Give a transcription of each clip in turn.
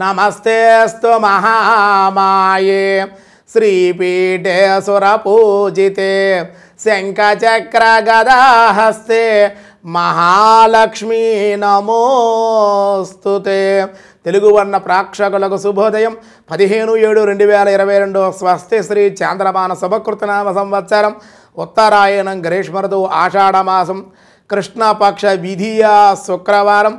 నమస్తేస్తు మహామాయే శ్రీపీఠే సురపూజితే శంఖచక్ర గదాహస్తే మహాలక్ష్మీ నమోస్తు తెలుగు వర్ణ ప్రాక్షకులకు శుభోదయం పదిహేను ఏడు రెండు వేల ఇరవై రెండు స్వస్తి శ్రీ చాంద్రమాన శుభకృతనామ సంవత్సరం ఉత్తరాయణం గ్రీష్మరుతు ఆషాఢమాసం కృష్ణపక్ష విధియా శుక్రవారం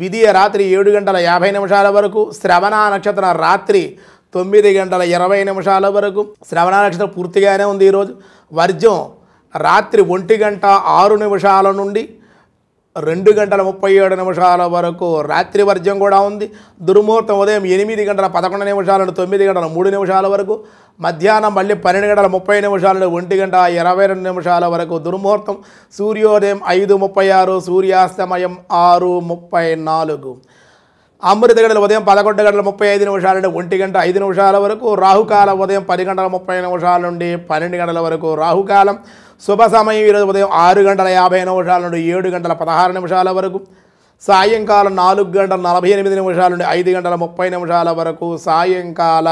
విధియ రాత్రి ఏడు గంటల యాభై నిమిషాల వరకు శ్రవణ నక్షత్రం రాత్రి తొమ్మిది గంటల ఇరవై నిమిషాల వరకు శ్రవణ నక్షత్రం పూర్తిగానే ఉంది ఈరోజు వర్జం రాత్రి ఒంటి గంట ఆరు నిమిషాల నుండి రెండు గంటల ముప్పై ఏడు నిమిషాల వరకు రాత్రి వర్జ్యం కూడా ఉంది దుర్ముహూర్తం ఉదయం ఎనిమిది గంటల పదకొండు నిమిషాల నుండి తొమ్మిది గంటల మూడు నిమిషాల వరకు మధ్యాహ్నం మళ్ళీ పన్నెండు గంటల ముప్పై నిమిషాల నుండి ఒంటి గంట ఇరవై రెండు నిమిషాల వరకు దుర్ముహూర్తం సూర్యోదయం ఐదు ముప్పై ఆరు సూర్యాస్తమయం ఆరు ముప్పై నాలుగు అమృత గంటలు ఉదయం పదకొండు గంటల ముప్పై ఐదు నిమిషాల నుండి ఒంటి గంట ఐదు నిమిషాల వరకు రాహుకాల ఉదయం పది గంటల ముప్పై నిమిషాల నుండి పన్నెండు గంటల వరకు రాహుకాలం శుభ సమయం ఈరోజు ఉదయం ఆరు గంటల యాభై నిమిషాల నుండి ఏడు గంటల పదహారు నిమిషాల వరకు సాయంకాలం నాలుగు గంటల నలభై ఎనిమిది నిమిషాల నుండి ఐదు గంటల ముప్పై నిమిషాల వరకు సాయంకాల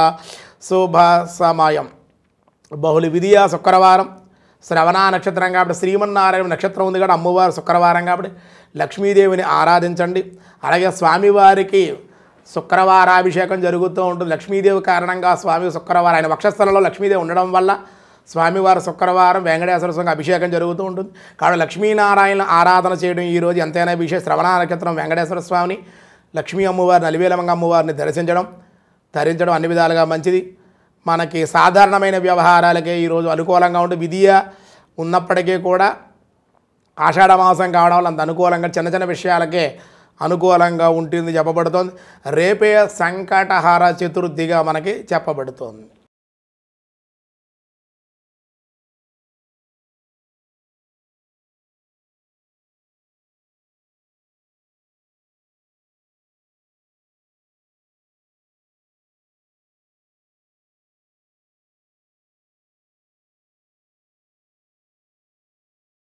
శుభ సమయం బహుళ విధియ శుక్రవారం శ్రవణ నక్షత్రం కాబట్టి శ్రీమన్నారాయణ నక్షత్రం ఉంది కాబట్టి అమ్మవారు శుక్రవారం కాబట్టి లక్ష్మీదేవిని ఆరాధించండి అలాగే స్వామివారికి శుక్రవారాభిషేకం జరుగుతూ ఉంటుంది లక్ష్మీదేవి కారణంగా స్వామి శుక్రవారం ఆయన వక్షస్థలంలో లక్ష్మీదేవి ఉండడం వల్ల స్వామివారి శుక్రవారం వెంకటేశ్వర స్వామి అభిషేకం జరుగుతూ ఉంటుంది కాబట్టి లక్ష్మీనారాయణ ఆరాధన చేయడం ఈరోజు ఎంతైనా విషయం శ్రవణ నక్షత్రం వెంకటేశ్వర స్వామిని లక్ష్మీ అమ్మవారిని అలివేలమంగ అమ్మవారిని దర్శించడం ధరించడం అన్ని విధాలుగా మంచిది మనకి సాధారణమైన వ్యవహారాలకే ఈరోజు అనుకూలంగా ఉండి విధియ ఉన్నప్పటికీ కూడా ఆషాఢమాసం కావడం వల్ల అంత అనుకూలంగా చిన్న చిన్న విషయాలకే అనుకూలంగా ఉంటుంది చెప్పబడుతోంది రేపే సంకటహార చతుర్థిగా మనకి చెప్పబడుతోంది